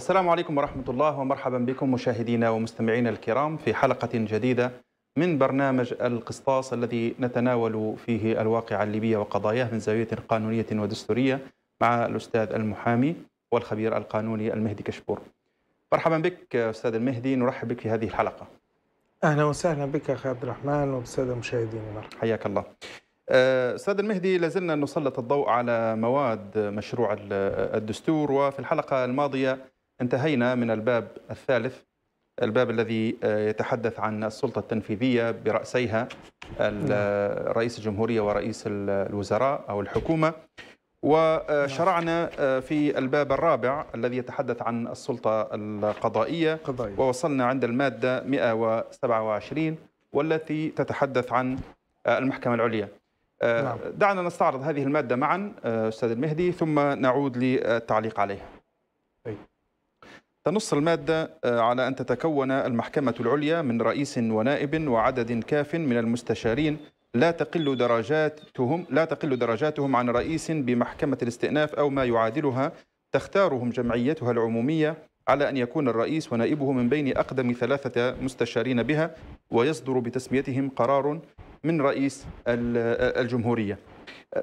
السلام عليكم ورحمة الله ومرحبا بكم مشاهدينا ومستمعينا الكرام في حلقة جديدة من برنامج القسطاس الذي نتناول فيه الواقع الليبية وقضاياه من زاوية قانونية ودستورية مع الأستاذ المحامي والخبير القانوني المهدي كشبور مرحبا بك أستاذ المهدي نرحب بك في هذه الحلقة أهلا وسهلا بك أخي عبد الرحمن وبالسادة المشاهدين مرحبا حياك الله آه، أستاذ المهدي لازلنا نسلط الضوء على مواد مشروع الدستور وفي الحلقة الماضية انتهينا من الباب الثالث الباب الذي آه، يتحدث عن السلطة التنفيذية برأسيها نعم. آه، رئيس الجمهورية ورئيس الوزراء أو الحكومة وشرعنا آه، نعم. في الباب الرابع الذي يتحدث عن السلطة القضائية قضائية. ووصلنا عند المادة 127 والتي تتحدث عن المحكمة العليا نعم. دعنا نستعرض هذه المادة معا أستاذ المهدي ثم نعود للتعليق عليها طيب. تنص المادة آه، على أن تتكون المحكمة العليا من رئيس ونائب وعدد كاف من المستشارين لا تقل درجاتهم لا تقل درجاتهم عن رئيس بمحكمة الاستئناف أو ما يعادلها تختارهم جمعيتها العمومية على أن يكون الرئيس ونائبه من بين أقدم ثلاثة مستشارين بها ويصدر بتسميتهم قرار من رئيس آه، الجمهورية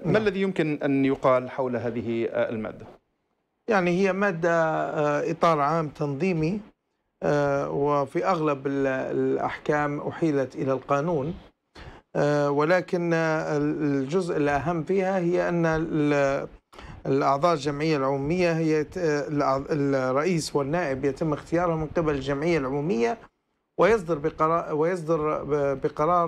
ما نعم. الذي يمكن أن يقال حول هذه آه، المادة؟ يعني هي مادة آه، إطار عام تنظيمي آه، وفي أغلب الأحكام أحيلت إلى القانون آه، ولكن الجزء الأهم فيها هي أن الأعضاء الجمعية العمومية هي الرئيس والنائب يتم اختيارهم من قبل الجمعية العمومية ويصدر بقرار ويصدر بقرار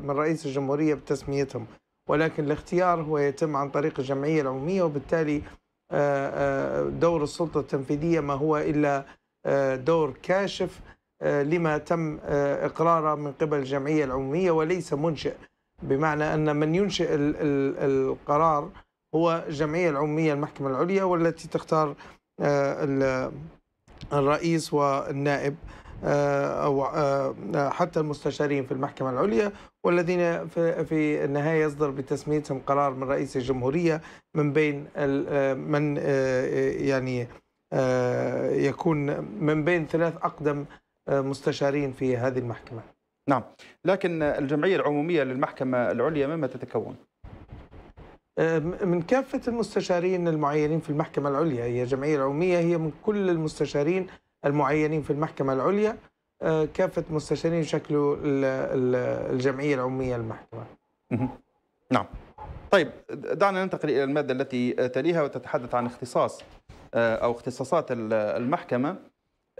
من رئيس الجمهورية بتسميتهم ولكن الاختيار هو يتم عن طريق الجمعية العمومية وبالتالي آه، آه، دور السلطة التنفيذية ما هو إلا آه، دور كاشف لما تم إقراره من قبل الجمعية العمومية وليس منشئ بمعنى أن من ينشئ القرار هو الجمعية العمومية المحكمة العليا والتي تختار الرئيس والنائب آه، أو آه، آه، حتى المستشارين في المحكمة العليا والذين في النهاية يصدر بتسميتهم قرار من رئيس الجمهورية من بين من يعني يكون من بين ثلاث أقدم مستشارين في هذه المحكمة نعم لكن الجمعية العمومية للمحكمة العليا مما تتكون؟ من كافة المستشارين المعينين في المحكمة العليا هي الجمعية العمومية هي من كل المستشارين المعينين في المحكمة العليا آه، كافة مستشارين شكلوا الجمعية العمومية للمحكمة نعم طيب دعنا ننتقل إلى المادة التي تليها وتتحدث عن اختصاص آه، أو اختصاصات المحكمة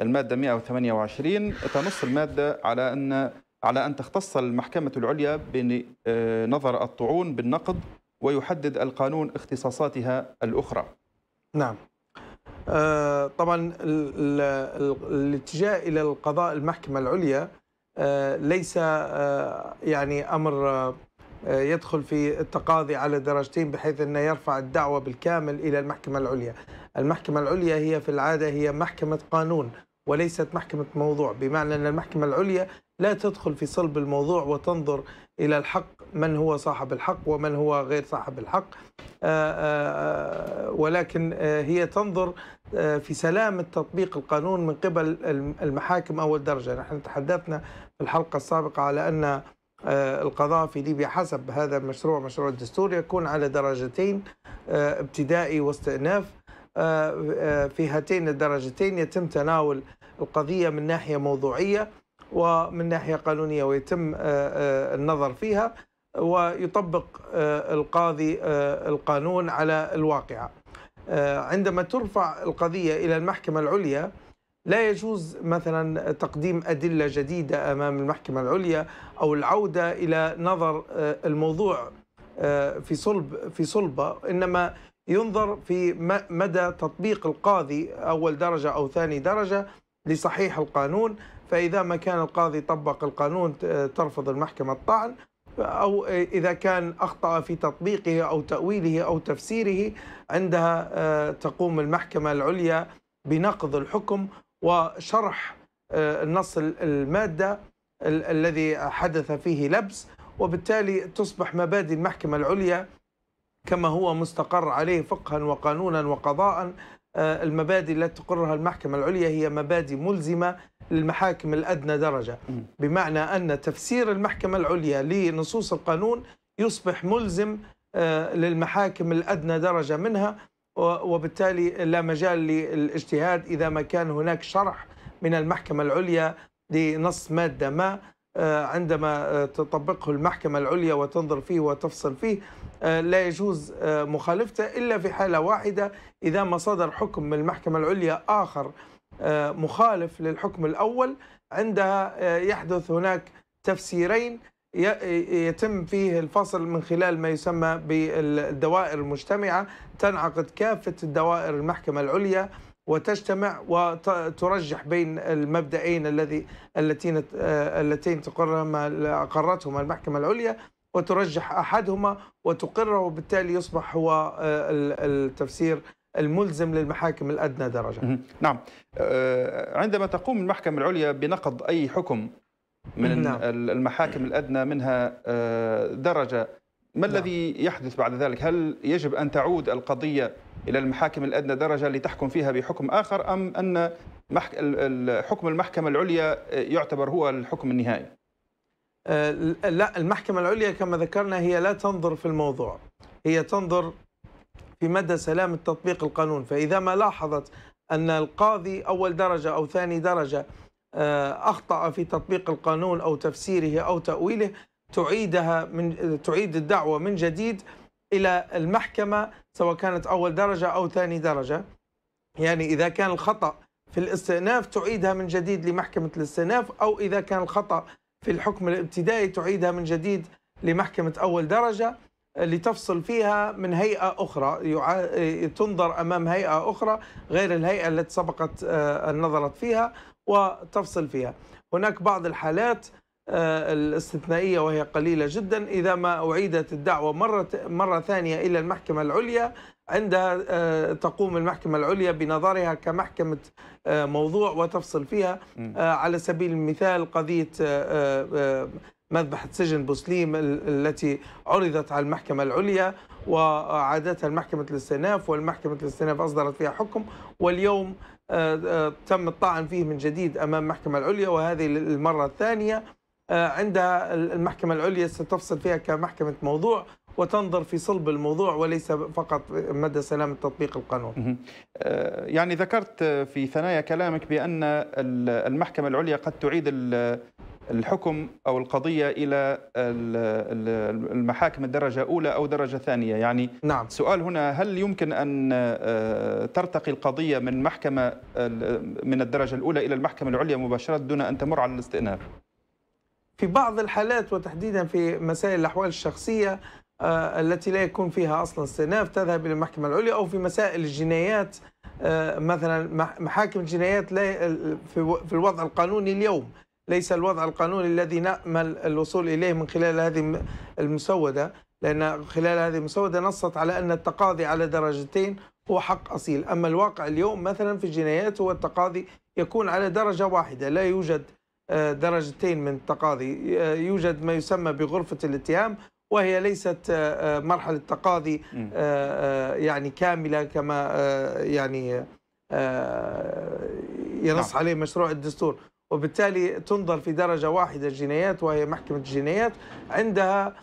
المادة 128 تنص المادة على أن على أن تختص المحكمة العليا بنظر آه، الطعون بالنقد ويحدد القانون اختصاصاتها الأخرى نعم آه، طبعا الاتجاه الى القضاء المحكمه العليا آه، ليس آه، يعني امر يدخل في التقاضي على درجتين بحيث انه يرفع الدعوه بالكامل الى المحكمه العليا. المحكمه العليا هي في العاده هي محكمه قانون وليست محكمه موضوع، بمعنى ان المحكمه العليا لا تدخل في صلب الموضوع وتنظر الى الحق من هو صاحب الحق ومن هو غير صاحب الحق آه، آه، آه، ولكن هي تنظر في سلامة تطبيق القانون من قبل المحاكم أول درجة نحن تحدثنا في الحلقة السابقة على أن القضاء في ليبيا حسب هذا المشروع مشروع الدستور يكون على درجتين ابتدائي واستئناف في هاتين الدرجتين يتم تناول القضية من ناحية موضوعية ومن ناحية قانونية ويتم النظر فيها ويطبق آه، القاضي آه، القانون على الواقعة آه، عندما ترفع القضية إلى المحكمة العليا لا يجوز مثلا تقديم أدلة جديدة أمام المحكمة العليا أو العودة إلى نظر الموضوع في صلب في صلبة إنما ينظر في مدى تطبيق القاضي أول درجة أو ثاني درجة لصحيح القانون فإذا ما كان القاضي طبق القانون ترفض المحكمة الطعن أو إذا كان أخطأ في تطبيقه أو تأويله أو تفسيره عندها آه، تقوم المحكمة العليا بنقض الحكم وشرح آه، النص المادة الذي حدث فيه لبس وبالتالي تصبح مبادئ المحكمة العليا كما هو مستقر عليه فقها وقانونا وقضاء آه، المبادئ التي تقرها المحكمة العليا هي مبادئ ملزمة للمحاكم الأدنى درجة بمعنى أن تفسير المحكمة العليا لنصوص القانون يصبح ملزم آه، للمحاكم الأدنى درجة منها وبالتالي لا مجال للاجتهاد إذا ما كان هناك شرح من المحكمة العليا لنص مادة ما آه، عندما تطبقه المحكمة العليا وتنظر فيه وتفصل فيه آه، لا يجوز آه، مخالفته إلا في حالة واحدة إذا ما صدر حكم من المحكمة العليا آخر آه، مخالف للحكم الأول عندها يحدث هناك تفسيرين يتم فيه الفصل من خلال ما يسمى بالدوائر المجتمعة تنعقد كافة الدوائر المحكمة العليا وتجتمع وترجح بين المبدئين الذي اللتين اللتين تقررهما قررتهما المحكمة العليا وترجح أحدهما وتقره وبالتالي يصبح هو آه، التفسير الملزم للمحاكم الأدنى درجة نعم آه، عندما تقوم المحكمة العليا بنقض أي حكم من نعم. المحاكم الأدنى منها آه، درجة ما نعم. الذي يحدث بعد ذلك هل يجب أن تعود القضية إلى المحاكم الأدنى درجة لتحكم فيها بحكم آخر أم أن حكم المحكمة العليا يعتبر هو الحكم النهائي آه، لا المحكمة العليا كما ذكرنا هي لا تنظر في الموضوع هي تنظر في مدى سلامة تطبيق القانون فإذا ما لاحظت أن القاضي أول درجة أو ثاني درجة آه، أخطأ في تطبيق القانون أو تفسيره أو تأويله تعيدها من تعيد الدعوة من جديد إلى المحكمة سواء كانت أول درجة أو ثاني درجة يعني إذا كان الخطأ في الاستئناف تعيدها من جديد لمحكمة الاستئناف أو إذا كان الخطأ في الحكم الابتدائي تعيدها من جديد لمحكمة أول درجة آه، لتفصل فيها من هيئة أخرى آه، تنظر أمام هيئة أخرى غير الهيئة التي سبقت آه، نظرت فيها وتفصل فيها هناك بعض الحالات الاستثنائية وهي قليلة جدا إذا ما أعيدت الدعوة مرة, مرة ثانية إلى المحكمة العليا عندها آه، تقوم المحكمة العليا بنظرها كمحكمة آه، موضوع وتفصل فيها آه، على سبيل المثال قضية مذبحة سجن بوسليم التي عرضت على المحكمة العليا وعادتها المحكمة الاستئناف والمحكمة الاستئناف أصدرت فيها حكم واليوم تم الطعن فيه من جديد أمام المحكمة العليا وهذه المرة الثانية عندها المحكمة العليا ستفصل فيها كمحكمة موضوع وتنظر في صلب الموضوع وليس فقط مدى سلامة تطبيق القانون آه، يعني ذكرت في ثنايا كلامك بأن المحكمة العليا قد تعيد الحكم أو القضية إلى المحاكم الدرجة أولى أو درجة ثانية يعني نعم. سؤال هنا هل يمكن أن آه، ترتقي القضية من محكمة من الدرجة الأولى إلى المحكمة العليا مباشرة دون أن تمر على الاستئناف؟ في بعض الحالات وتحديدا في مسائل الأحوال الشخصية آه، التي لا يكون فيها أصلا استئناف تذهب إلى المحكمة العليا أو في مسائل الجنايات آه، مثلا محاكم الجنايات في الوضع القانوني اليوم ليس الوضع القانوني الذي نأمل الوصول إليه من خلال هذه المسودة لأن خلال هذه المسودة نصت على أن التقاضي على درجتين هو حق أصيل أما الواقع اليوم مثلا في الجنايات هو التقاضي يكون على درجة واحدة لا يوجد آه، درجتين من التقاضي يوجد ما يسمى بغرفة الاتهام وهي ليست آه، آه، مرحلة تقاضي آه، يعني كاملة كما يعني ينص نعم. عليه مشروع الدستور وبالتالي تنظر في درجة واحدة الجنايات وهي محكمة الجنايات عندها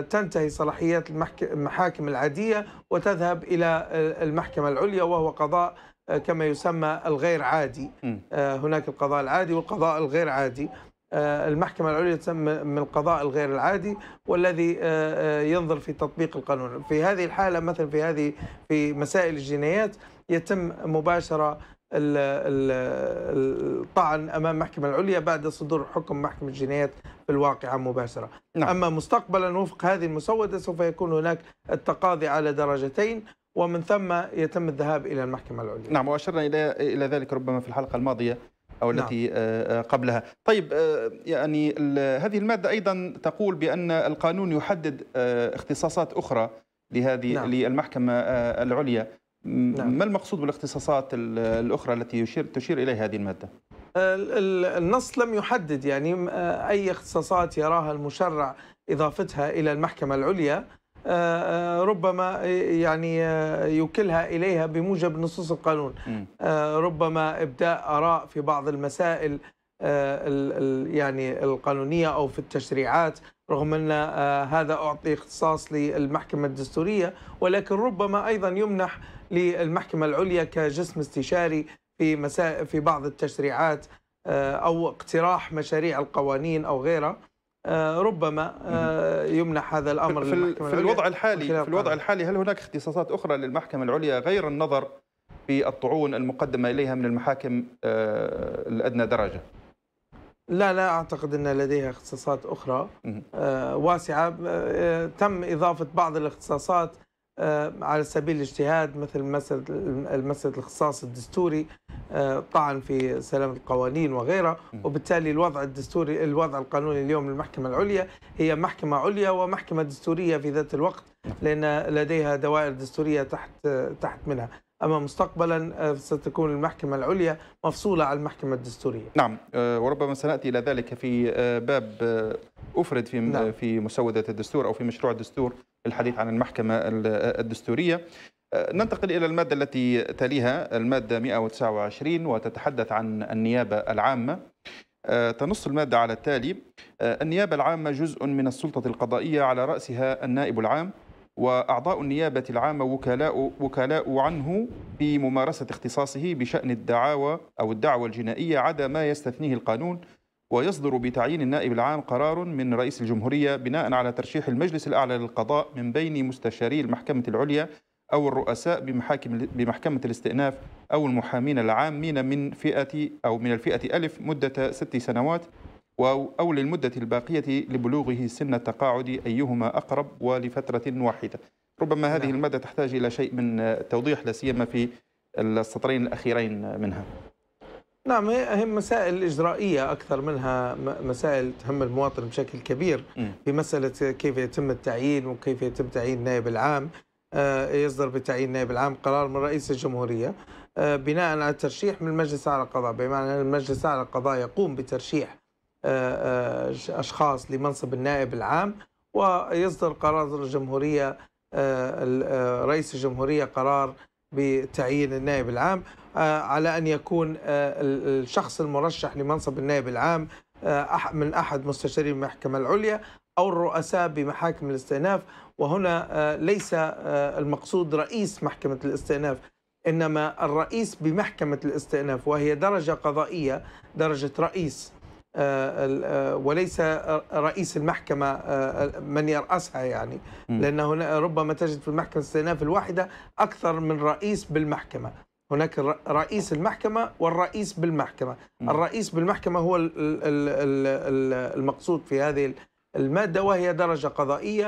تنتهي صلاحيات المحاكم العادية وتذهب إلى المحكمة العليا وهو قضاء كما يسمى الغير عادي هناك القضاء العادي والقضاء الغير عادي آه، المحكمة العليا تسمى من القضاء الغير العادي والذي آه، آه، ينظر في تطبيق القانون في هذه الحالة مثلا في هذه في مسائل الجنايات يتم مباشرة الطعن امام المحكمه العليا بعد صدور حكم محكمه الجنايات في الواقعه مباشره. نعم. اما مستقبلا وفق هذه المسوده سوف يكون هناك التقاضي على درجتين ومن ثم يتم الذهاب الى المحكمه العليا. نعم واشرنا الى الى ذلك ربما في الحلقه الماضيه أو نعم. التي نعم. قبلها طيب آه، يعني هذه المادة أيضا تقول بأن القانون يحدد اختصاصات أخرى لهذه نعم. للمحكمة العليا نعم. ما المقصود بالاختصاصات الأخرى التي يشير تشير إليها هذه المادة؟ النص لم يحدد يعني أي اختصاصات يراها المشرع إضافتها إلى المحكمة العليا آه، آه، ربما آه، يعني يوكلها إليها بموجب نصوص القانون ربما إبداء آراء في بعض المسائل يعني القانونية أو في التشريعات رغم أن هذا أعطي اختصاص للمحكمة الدستورية ولكن ربما أيضا يمنح للمحكمة العليا كجسم استشاري في مسائل في بعض التشريعات أو اقتراح مشاريع القوانين أو غيرها آه، ربما آه، يمنح هذا الامر في, للمحكمة في الوضع الحالي في الوضع الحالي هل هناك اختصاصات اخرى للمحكمه العليا غير النظر في الطعون المقدمه اليها من المحاكم آه، الادنى درجه؟ لا لا اعتقد ان لديها اختصاصات اخرى واسعه تم اضافه بعض الاختصاصات آه، على سبيل الاجتهاد مثل مسألة الاختصاص الدستوري آه، طعن في سلامة القوانين وغيرها وبالتالي الوضع الدستوري الوضع القانوني اليوم للمحكمة العليا هي محكمة عليا ومحكمة دستورية في ذات الوقت لأن لديها دوائر دستورية تحت تحت منها أما مستقبلا آه، ستكون المحكمة العليا مفصولة عن المحكمة الدستورية نعم وربما سنأتي إلى ذلك في باب أفرد في نعم. في مسودة الدستور أو في مشروع الدستور للحديث عن المحكمة الدستورية آه، ننتقل إلى المادة التي تليها المادة 129 وتتحدث عن النيابة العامة آه، تنص المادة على التالي آه، النيابة العامة جزء من السلطة القضائية على رأسها النائب العام وأعضاء النيابة العامة وكلاء, وكلاء عنه في ممارسة اختصاصه بشأن الدعاوى أو الدعوى الجنائية عدا ما يستثنيه القانون ويصدر بتعيين النائب العام قرار من رئيس الجمهورية بناء على ترشيح المجلس الأعلى للقضاء من بين مستشاري المحكمة العليا أو الرؤساء بمحاكم بمحكمة الاستئناف أو المحامين العامين من فئة أو من الفئة ألف مدة ست سنوات أو, للمدة الباقية لبلوغه سن التقاعد أيهما أقرب ولفترة واحدة ربما هذه نعم. المادة تحتاج إلى شيء من توضيح لا سيما في السطرين الأخيرين منها نعم هي مسائل إجرائية أكثر منها مسائل تهم المواطن بشكل كبير في مسألة كيف يتم التعيين وكيف يتم تعيين النائب العام آه، يصدر بتعيين النائب العام قرار من رئيس الجمهورية آه، بناء على الترشيح من المجلس على القضاء بمعنى أن المجلس على القضاء يقوم بترشيح آه، أشخاص لمنصب النائب العام ويصدر قرار الجمهورية رئيس الجمهورية قرار بتعيين النائب العام آه، على أن يكون آه، الشخص المرشح لمنصب النائب العام آه، من أحد مستشاري المحكمة العليا أو الرؤساء بمحاكم الاستئناف وهنا ليس المقصود رئيس محكمة الاستئناف إنما الرئيس بمحكمة الاستئناف وهي درجة قضائية درجة رئيس آه، آه، وليس رئيس المحكمة آه، من يرأسها يعني لأن هنا ربما تجد في المحكمة الاستئناف الواحدة أكثر من رئيس بالمحكمة هناك رئيس المحكمة والرئيس بالمحكمة الرئيس بالمحكمة هو المقصود في هذه المادة وهي درجة قضائية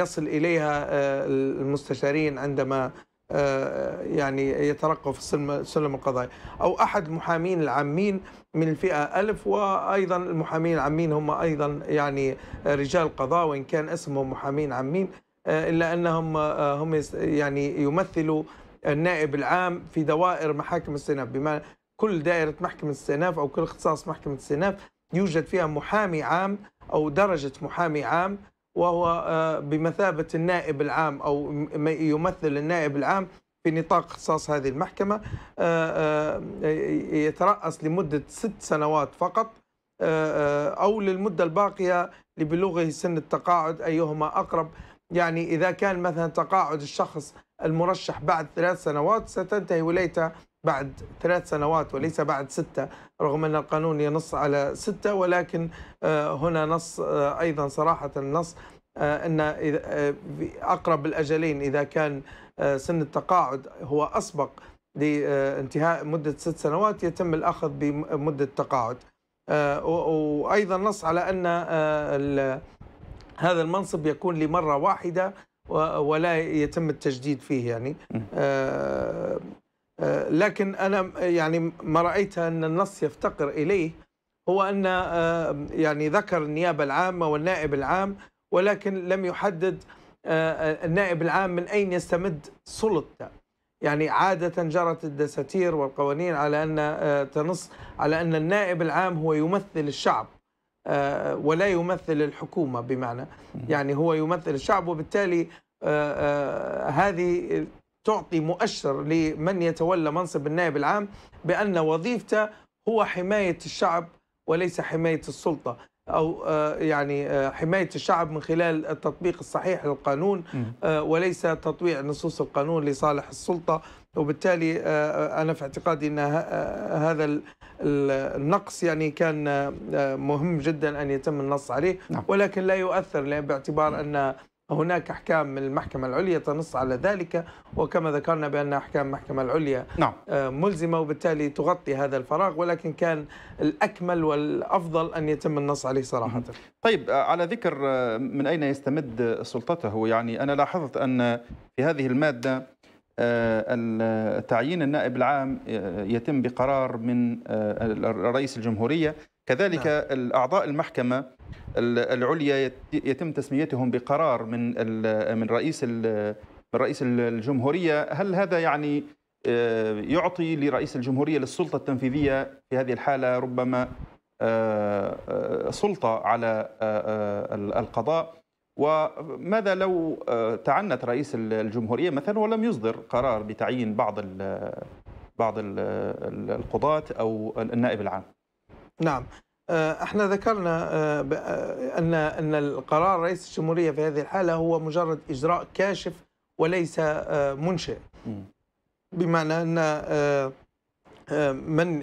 يصل إليها المستشارين عندما آه، يعني يترقوا في سلم القضايا أو أحد المحامين العامين من الفئة ألف وأيضا المحامين العامين هم أيضا يعني رجال قضاء وإن كان اسمهم محامين عامين آه، إلا أنهم آه، هم يعني يمثلوا النائب العام في دوائر محاكم الاستئناف بما كل دائرة محكمة استئناف أو كل اختصاص محكمة استئناف يوجد فيها محامي عام أو درجة محامي عام وهو آه، بمثابة النائب العام أو يمثل النائب العام في نطاق اختصاص هذه المحكمة آه، آه، يترأس لمدة ست سنوات فقط أو للمدة الباقية لبلوغه سن التقاعد أيهما أقرب يعني إذا كان مثلا تقاعد الشخص المرشح بعد ثلاث سنوات ستنتهي ولايته بعد ثلاث سنوات وليس بعد ستة رغم أن القانون ينص على ستة ولكن آه، هنا نص آه، أيضا صراحة النص آه، أن أقرب الأجلين إذا كان سن التقاعد هو أسبق لانتهاء مدة ست سنوات يتم الأخذ بمدة التقاعد وأيضا نص على أن هذا المنصب يكون لمرة واحدة ولا يتم التجديد فيه يعني آه، لكن أنا يعني ما رايت أن النص يفتقر إليه هو أن آه، يعني ذكر النيابة العامة والنائب العام ولكن لم يحدد آه، النائب العام من أين يستمد سلطته يعني عادة جرت الدساتير والقوانين على أن تنص على أن النائب العام هو يمثل الشعب ولا يمثل الحكومة بمعنى يعني هو يمثل الشعب وبالتالي هذه تعطي مؤشر لمن يتولى منصب النائب العام بأن وظيفته هو حماية الشعب وليس حماية السلطة أو آه، يعني آه، حماية الشعب من خلال التطبيق الصحيح للقانون آه، وليس تطويع نصوص القانون لصالح السلطة وبالتالي أنا في اعتقادي أن هذا النقص يعني كان مهم جدا أن يتم النص عليه نعم. ولكن لا يؤثر باعتبار أن هناك أحكام من المحكمة العليا تنص على ذلك وكما ذكرنا بأن أحكام المحكمة العليا نعم. آه، ملزمة وبالتالي تغطي هذا الفراغ ولكن كان الأكمل والأفضل أن يتم النص عليه صراحة طيب آه، على ذكر آه، من أين يستمد سلطته يعني أنا لاحظت أن في هذه المادة تعيين النائب العام يتم بقرار من رئيس الجمهورية كذلك نعم. الأعضاء المحكمة العليا يتم تسميتهم بقرار من من رئيس من رئيس الجمهورية هل هذا يعني آه، يعطي لرئيس الجمهورية للسلطة التنفيذية في هذه الحالة ربما آه، آه، سلطة على القضاء وماذا لو تعنت رئيس الجمهورية مثلا ولم يصدر قرار بتعيين بعض بعض القضاة أو النائب العام نعم آه، احنا ذكرنا آه، آه، ان ان القرار رئيس الجمهوريه في هذه الحاله هو مجرد اجراء كاشف وليس منشئ بمعنى ان من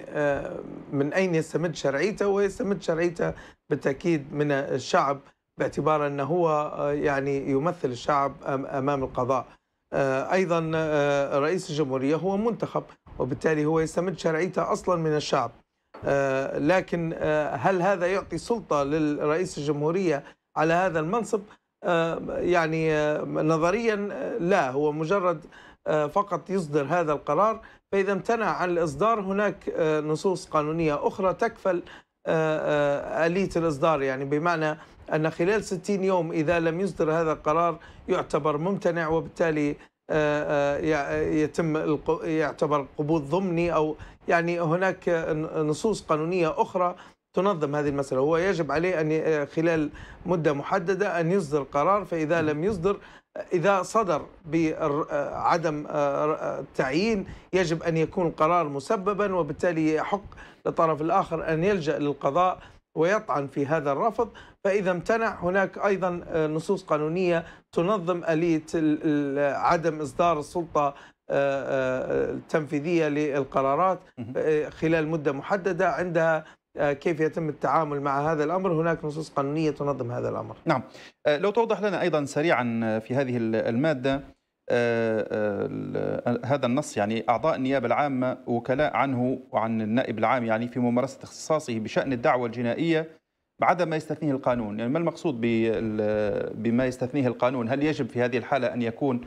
من اين يستمد شرعيته ويستمد شرعيته بالتاكيد من الشعب باعتبار انه هو يعني يمثل الشعب امام القضاء ايضا رئيس الجمهوريه هو منتخب وبالتالي هو يستمد شرعيته اصلا من الشعب آه، لكن آه، هل هذا يعطي سلطة للرئيس الجمهورية على هذا المنصب آه، يعني نظريا لا هو مجرد فقط يصدر هذا القرار فإذا امتنع عن الإصدار هناك نصوص قانونية أخرى تكفل آلية الإصدار يعني بمعنى أن خلال 60 يوم إذا لم يصدر هذا القرار يعتبر ممتنع وبالتالي آه، آه، يتم يعتبر قبوض ضمني او يعني هناك نصوص قانونيه اخرى تنظم هذه المسألة هو يجب عليه أن آه، خلال مدة محددة أن يصدر قرار فإذا لم يصدر إذا صدر بعدم التعيين يجب أن يكون القرار مسببا وبالتالي يحق للطرف الآخر أن يلجأ للقضاء ويطعن في هذا الرفض فإذا امتنع هناك أيضا آه، نصوص قانونية تنظم آلية عدم إصدار السلطة آه، آه، التنفيذية للقرارات خلال مدة محددة عندها كيف يتم التعامل مع هذا الامر هناك نصوص قانونيه تنظم هذا الامر نعم لو توضح لنا ايضا سريعا في هذه الماده آه، آه، هذا النص يعني أعضاء النيابة العامة وكلاء عنه وعن النائب العام يعني في ممارسة اختصاصه بشأن الدعوة الجنائية بعد ما يستثنيه القانون يعني ما المقصود بما يستثنيه القانون هل يجب في هذه الحالة أن يكون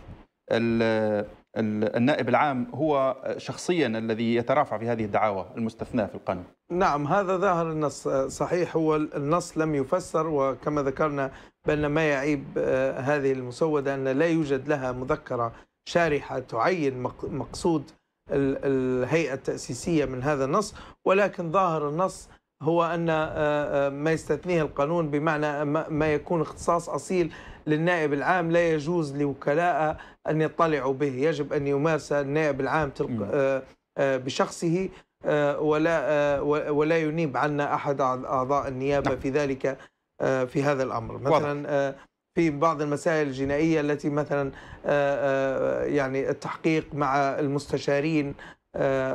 النائب العام هو شخصيا الذي يترافع في هذه الدعاوى المستثناة في القانون نعم هذا ظاهر النص صحيح هو النص لم يفسر وكما ذكرنا بأن ما يعيب آه، هذه المسودة أن لا يوجد لها مذكرة شارحة تعين مقصود الهيئة التأسيسية من هذا النص ولكن ظاهر النص هو أن آه، آه، ما يستثنيه القانون بمعنى ما يكون اختصاص أصيل للنائب العام لا يجوز لوكلاء أن يطلعوا به يجب أن يمارس النائب العام تلق... آه، آه، بشخصه آه، ولا ولا ينيب عنا أحد أعضاء النيابة نعم. في ذلك في هذا الأمر مثلا في بعض المسائل الجنائية التي مثلا يعني التحقيق مع المستشارين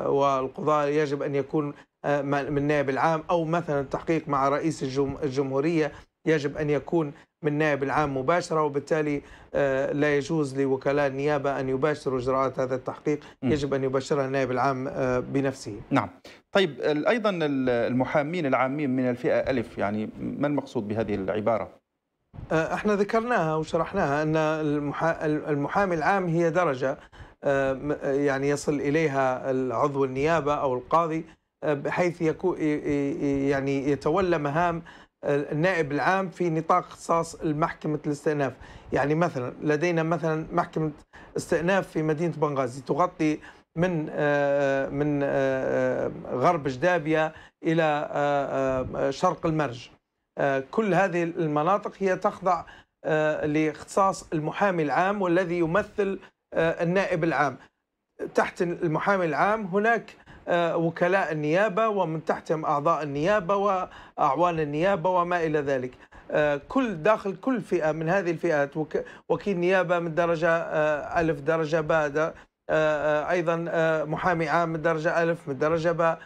والقضاء يجب أن يكون من النائب العام أو مثلا التحقيق مع رئيس الجمهورية يجب أن يكون من النائب العام مباشرة وبالتالي آه، لا يجوز لوكلاء النيابة أن يباشروا إجراءات هذا التحقيق يجب أن يباشرها النائب العام آه، بنفسه نعم طيب أيضا المحامين العامين من الفئة ألف يعني ما المقصود بهذه العبارة؟ آه، احنا ذكرناها وشرحناها ان المحامي العام هي درجه يعني يصل اليها العضو النيابه او القاضي بحيث يكون يعني يتولى مهام النائب العام في نطاق اختصاص المحكمة الاستئناف يعني مثلا لدينا مثلا محكمة استئناف في مدينة بنغازي تغطي من آه، من آه، غرب جدابية إلى آه، شرق المرج كل هذه المناطق هي تخضع لاختصاص المحامي العام والذي يمثل النائب العام تحت المحامي العام هناك آه، وكلاء النيابة ومن تحتهم أعضاء النيابة وأعوان النيابة وما إلى ذلك آه، كل داخل كل فئة من هذه الفئات وكيل نيابة من درجة آه، ألف درجة باء أيضا محامي عام من درجة ألف من درجة باء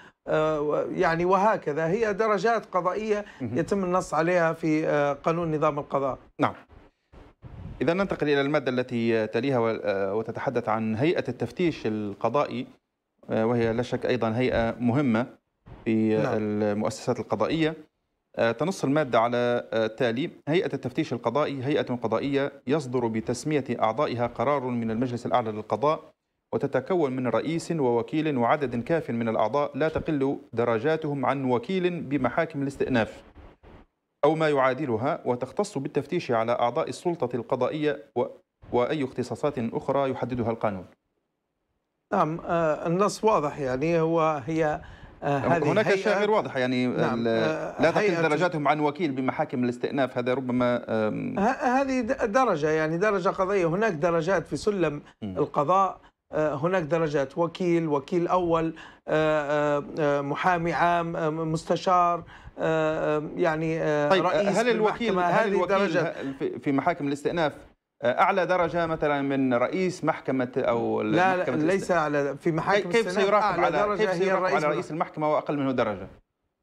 يعني وهكذا هي درجات قضائية يتم النص عليها في قانون نظام القضاء نعم إذا ننتقل إلى المادة التي تليها وتتحدث عن هيئة التفتيش القضائي آه، وهي لا شك أيضا هيئة مهمة في نعم. المؤسسات القضائية آه، تنص المادة على التالي آه، هيئة التفتيش القضائي هيئة قضائية يصدر بتسمية أعضائها قرار من المجلس الأعلى للقضاء وتتكون من رئيس ووكيل وعدد كاف من الأعضاء لا تقل درجاتهم عن وكيل بمحاكم الاستئناف أو ما يعادلها وتختص بالتفتيش على أعضاء السلطة القضائية و... وأي اختصاصات أخرى يحددها القانون نعم آه، النص واضح يعني هو هي آه، هناك غير واضح يعني نعم آه، لا تقل درجاتهم عن وكيل بمحاكم الاستئناف هذا ربما هذه درجة يعني درجة قضية هناك درجات في سلم القضاء هناك درجات وكيل وكيل أول محامي عام مستشار يعني طيب رئيس هل الوكيل هل الوكيل في محاكم الاستئناف آه، اعلى درجه مثلا من رئيس محكمه او لا, لا ليس على في محاكم كيف سيراقب على درجة كيف سيراقب هي على رئيس المحكمه واقل منه درجه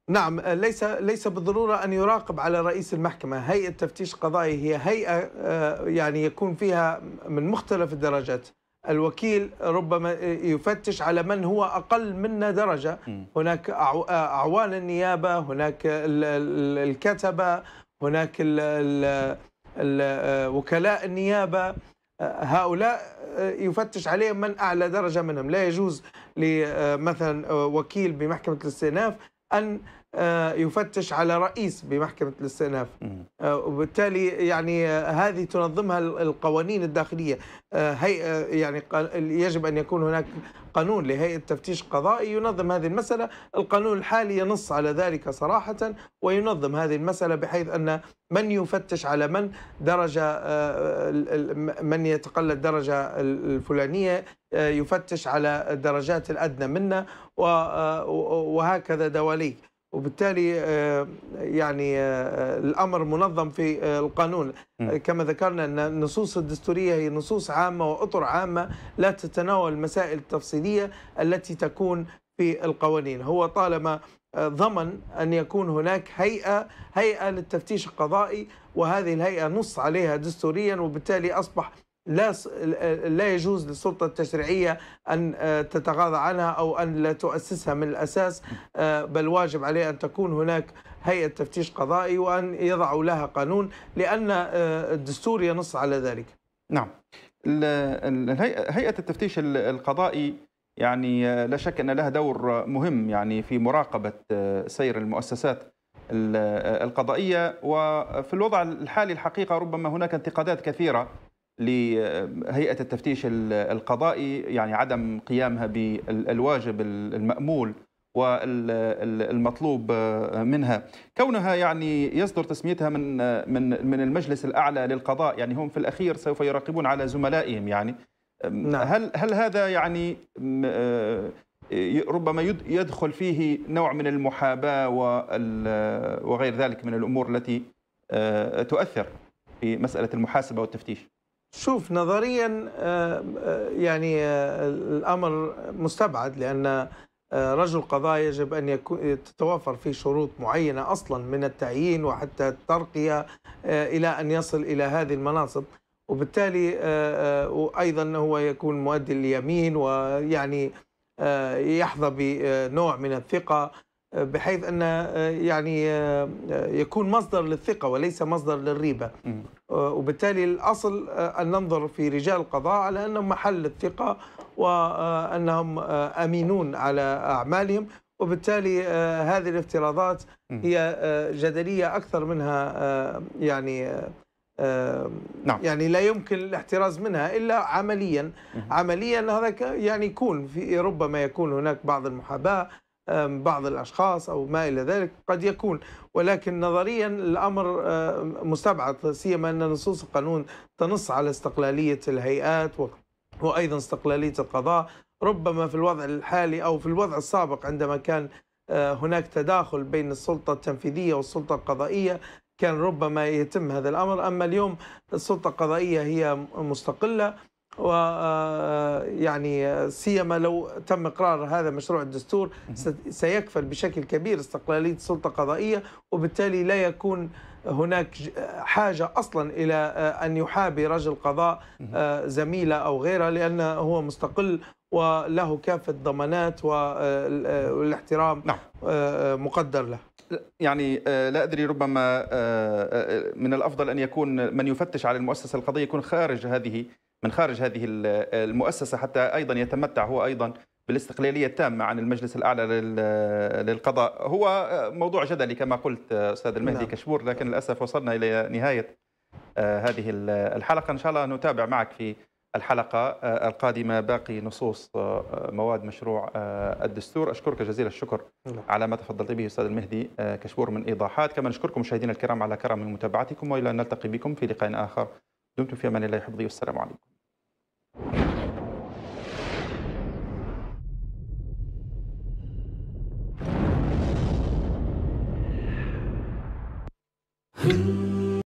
نعم آه، ليس ليس بالضروره ان يراقب على رئيس المحكمه هيئه تفتيش قضائي هي هيئه آه، يعني يكون فيها من مختلف الدرجات الوكيل ربما يفتش على من هو اقل منا درجه هناك اعوان النيابه هناك الكتبه هناك آه، وكلاء النيابة آه، هؤلاء آه، يفتش عليهم من أعلى درجة منهم لا يجوز لمثلا وكيل بمحكمة الاستئناف أن آه، يفتش على رئيس بمحكمة الاستئناف آه، وبالتالي يعني آه، هذه تنظمها القوانين الداخلية هيئة يعني يجب أن يكون هناك قانون لهيئة تفتيش قضائي ينظم هذه المسألة القانون الحالي ينص على ذلك صراحة وينظم هذه المسألة بحيث أن من يفتش على من درجة من يتقلد الدرجة الفلانية يفتش على الدرجات الأدنى منه وهكذا دواليك وبالتالي آه، يعني آه، الامر منظم في آه، القانون كما ذكرنا ان النصوص الدستوريه هي نصوص عامه واطر عامه لا تتناول المسائل التفصيليه التي تكون في القوانين هو طالما ضمن أن يكون هناك هيئة هيئة للتفتيش القضائي وهذه الهيئة نص عليها دستوريا وبالتالي أصبح لا لا يجوز للسلطه التشريعيه ان آه، تتغاضى عنها او ان لا تؤسسها من الاساس آه، بل واجب عليه ان تكون هناك هيئه تفتيش قضائي وان يضعوا لها قانون لان آه، الدستور ينص على ذلك. نعم. هيئه التفتيش القضائي يعني لا شك ان لها دور مهم يعني في مراقبه سير المؤسسات القضائيه وفي الوضع الحالي الحقيقه ربما هناك انتقادات كثيره لهيئة التفتيش القضائي يعني عدم قيامها بالواجب المأمول والمطلوب منها كونها يعني يصدر تسميتها من من من المجلس الاعلى للقضاء يعني هم في الاخير سوف يراقبون على زملائهم يعني نعم. هل هل هذا يعني ربما يدخل فيه نوع من المحاباه وغير ذلك من الامور التي تؤثر في مساله المحاسبه والتفتيش شوف نظريا آه، آه، يعني آه، الامر مستبعد لان رجل قضاء يجب ان يكون تتوافر فيه شروط معينه اصلا من التعيين وحتى الترقيه الى ان يصل الى هذه المناصب وبالتالي ايضا هو يكون مؤدي اليمين ويعني يحظى بنوع من الثقه بحيث أن آه، يعني آه، يكون مصدر للثقة وليس مصدر للريبة آه، وبالتالي الأصل أن ننظر في رجال القضاء على أنهم محل الثقة وأنهم أمينون على أعمالهم وبالتالي هذه الافتراضات هي جدلية أكثر منها يعني نعم. يعني لا يمكن الاحتراز منها الا عمليا عمليا هذا يعني يكون في ربما يكون هناك بعض المحاباه بعض الأشخاص أو ما إلى ذلك قد يكون ولكن نظريا الأمر مستبعد سيما أن نصوص القانون تنص على استقلالية الهيئات وأيضا استقلالية القضاء ربما في الوضع الحالي أو في الوضع السابق عندما كان أه، هناك تداخل بين السلطة التنفيذية والسلطة القضائية كان ربما يتم هذا الأمر أما اليوم السلطة القضائية هي مستقلة ويعني آه، آه، سيما لو تم إقرار هذا مشروع الدستور سيكفل بشكل كبير استقلالية السلطة القضائية وبالتالي لا يكون هناك حاجة أصلا إلى آه، أن يحابي رجل قضاء زميلة أو غيره لأنه هو مستقل وله كافة الضمانات والاحترام نعم. مقدر له يعني لا أدري ربما من الأفضل أن يكون من يفتش على المؤسسة القضائية يكون خارج هذه من خارج هذه المؤسسة حتى أيضا يتمتع هو أيضا بالاستقلالية التامة عن المجلس الأعلى للقضاء هو موضوع جدلي كما قلت أستاذ المهدي نعم. كشبور لكن للأسف وصلنا إلى نهاية آه، هذه الحلقة إن شاء الله نتابع معك في الحلقة آه، القادمة باقي نصوص آه، مواد مشروع الدستور أشكرك جزيل الشكر نعم. على ما تفضلت به أستاذ المهدي كشبور من إيضاحات كما نشكركم مشاهدينا الكرام على كرم متابعتكم وإلى أن نلتقي بكم في لقاء آخر دمتم في امان الله حفظي والسلام عليكم